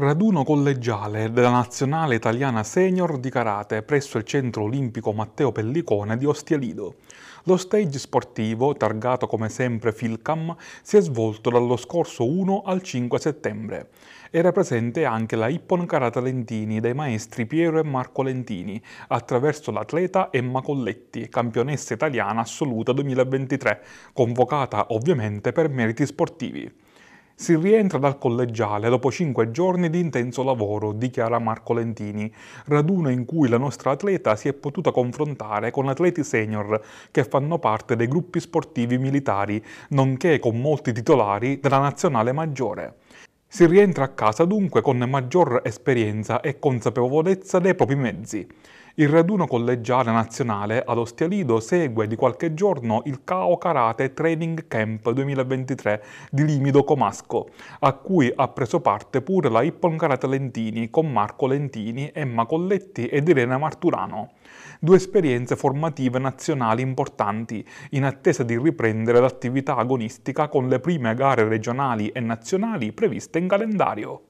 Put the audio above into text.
Raduno collegiale della nazionale italiana senior di karate presso il Centro Olimpico Matteo Pellicone di Ostialido. Lo stage sportivo, targato come sempre Filcam, si è svolto dallo scorso 1 al 5 settembre. Era presente anche la Ippon Karate Lentini dei maestri Piero e Marco Lentini, attraverso l'atleta Emma Colletti, campionessa italiana assoluta 2023, convocata ovviamente per meriti sportivi. Si rientra dal collegiale dopo cinque giorni di intenso lavoro, dichiara Marco Lentini, raduno in cui la nostra atleta si è potuta confrontare con atleti senior che fanno parte dei gruppi sportivi militari, nonché con molti titolari della nazionale maggiore. Si rientra a casa dunque con maggior esperienza e consapevolezza dei propri mezzi. Il raduno collegiale nazionale ad Ostialido segue di qualche giorno il Cao Karate Training Camp 2023 di Limido Comasco, a cui ha preso parte pure la Ippon Karate Lentini con Marco Lentini, Emma Colletti ed Irene Marturano. Due esperienze formative nazionali importanti, in attesa di riprendere l'attività agonistica con le prime gare regionali e nazionali previste in calendario.